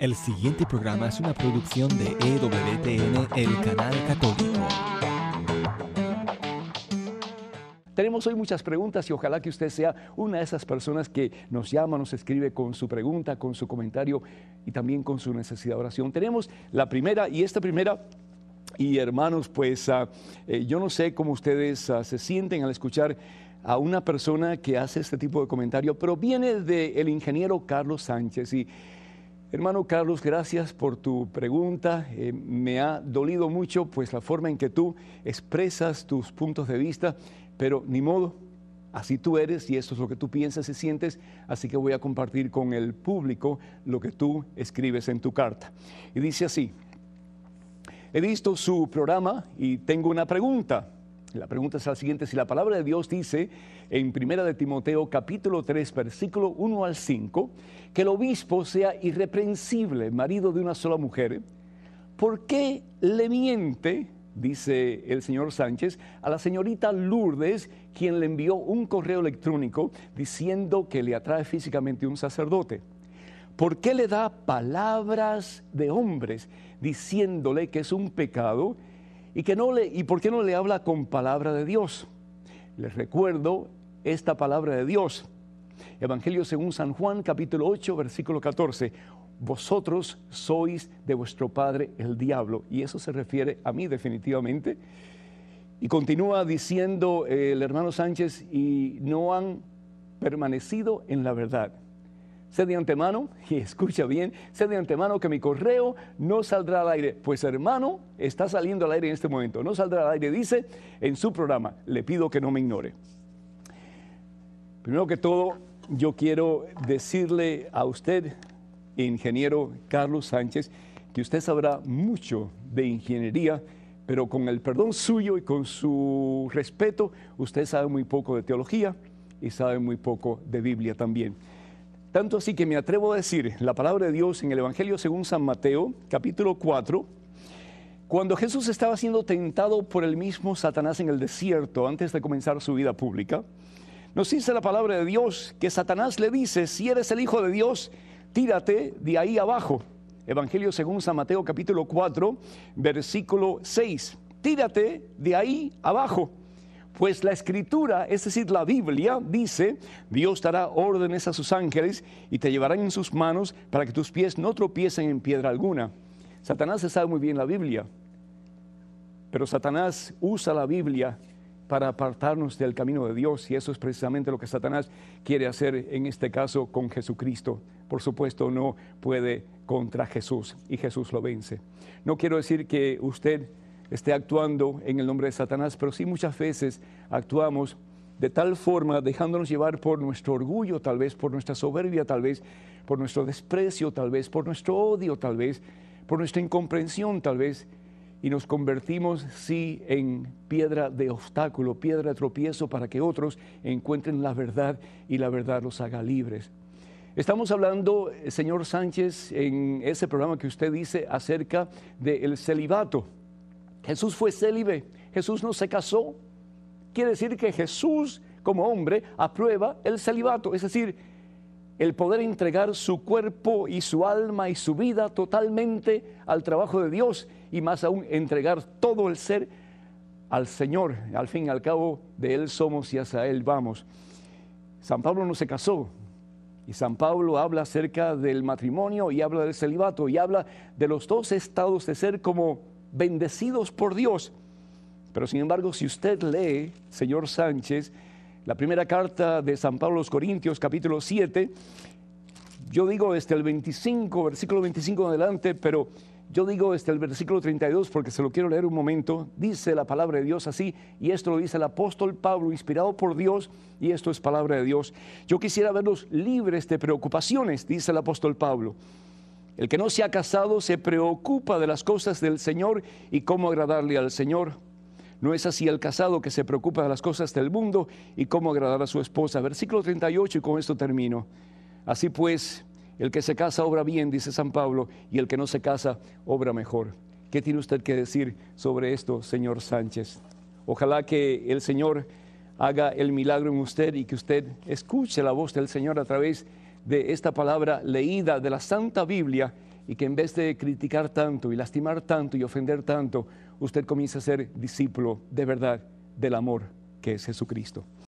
El siguiente programa es una producción de EWTN, el canal católico. Tenemos hoy muchas preguntas y ojalá que usted sea una de esas personas que nos llama, nos escribe con su pregunta, con su comentario y también con su necesidad de oración. Tenemos la primera y esta primera y hermanos, pues ah, eh, yo no sé cómo ustedes ah, se sienten al escuchar a una persona que hace este tipo de comentario, pero viene del ingeniero Carlos Sánchez y Hermano Carlos, gracias por tu pregunta. Eh, me ha dolido mucho pues la forma en que tú expresas tus puntos de vista, pero ni modo, así tú eres y esto es lo que tú piensas y sientes, así que voy a compartir con el público lo que tú escribes en tu carta. Y dice así, he visto su programa y tengo una pregunta. La pregunta es la siguiente, si la palabra de Dios dice en Primera de Timoteo capítulo 3 versículo 1 al 5 que el obispo sea irreprensible, marido de una sola mujer, ¿por qué le miente, dice el señor Sánchez, a la señorita Lourdes, quien le envió un correo electrónico diciendo que le atrae físicamente un sacerdote? ¿Por qué le da palabras de hombres diciéndole que es un pecado ¿Y, no le, ¿Y por qué no le habla con palabra de Dios? Les recuerdo esta palabra de Dios. Evangelio según San Juan, capítulo 8, versículo 14. Vosotros sois de vuestro padre el diablo. Y eso se refiere a mí definitivamente. Y continúa diciendo el hermano Sánchez, y no han permanecido en la verdad. Sé de antemano, y escucha bien, sé de antemano que mi correo no saldrá al aire. Pues hermano, está saliendo al aire en este momento. No saldrá al aire, dice en su programa. Le pido que no me ignore. Primero que todo, yo quiero decirle a usted, ingeniero Carlos Sánchez, que usted sabrá mucho de ingeniería, pero con el perdón suyo y con su respeto, usted sabe muy poco de teología y sabe muy poco de Biblia también. Tanto así que me atrevo a decir la palabra de Dios en el Evangelio según San Mateo, capítulo 4, cuando Jesús estaba siendo tentado por el mismo Satanás en el desierto antes de comenzar su vida pública, nos dice la palabra de Dios que Satanás le dice, si eres el Hijo de Dios, tírate de ahí abajo. Evangelio según San Mateo capítulo 4, versículo 6. Tírate de ahí abajo. Pues la escritura, es decir, la Biblia, dice, Dios dará órdenes a sus ángeles y te llevarán en sus manos para que tus pies no tropiecen en piedra alguna. Satanás se sabe muy bien la Biblia, pero Satanás usa la Biblia para apartarnos del camino de Dios y eso es precisamente lo que Satanás quiere hacer en este caso con Jesucristo. Por supuesto, no puede contra Jesús y Jesús lo vence. No quiero decir que usted esté actuando en el nombre de Satanás, pero sí muchas veces actuamos de tal forma dejándonos llevar por nuestro orgullo, tal vez por nuestra soberbia, tal vez por nuestro desprecio, tal vez por nuestro odio, tal vez por nuestra incomprensión, tal vez, y nos convertimos, sí, en piedra de obstáculo, piedra de tropiezo para que otros encuentren la verdad y la verdad los haga libres. Estamos hablando, eh, señor Sánchez, en ese programa que usted dice acerca del celibato. Jesús fue célibe, Jesús no se casó. Quiere decir que Jesús como hombre aprueba el celibato, es decir, el poder entregar su cuerpo y su alma y su vida totalmente al trabajo de Dios y más aún entregar todo el ser al Señor. Al fin y al cabo, de Él somos y hacia Él vamos. San Pablo no se casó. Y San Pablo habla acerca del matrimonio y habla del celibato y habla de los dos estados de ser como bendecidos por Dios. Pero sin embargo, si usted lee, señor Sánchez, la primera carta de San Pablo a los Corintios, capítulo 7, yo digo desde el 25, versículo 25 adelante, pero yo digo desde el versículo 32 porque se lo quiero leer un momento, dice la palabra de Dios así, y esto lo dice el apóstol Pablo, inspirado por Dios, y esto es palabra de Dios. Yo quisiera verlos libres de preocupaciones, dice el apóstol Pablo. El que no se ha casado se preocupa de las cosas del Señor y cómo agradarle al Señor. No es así el casado que se preocupa de las cosas del mundo y cómo agradar a su esposa. Versículo 38 y con esto termino. Así pues, el que se casa obra bien, dice San Pablo, y el que no se casa obra mejor. ¿Qué tiene usted que decir sobre esto, señor Sánchez? Ojalá que el Señor haga el milagro en usted y que usted escuche la voz del Señor a través de de esta palabra leída de la Santa Biblia y que en vez de criticar tanto y lastimar tanto y ofender tanto, usted comience a ser discípulo de verdad del amor que es Jesucristo.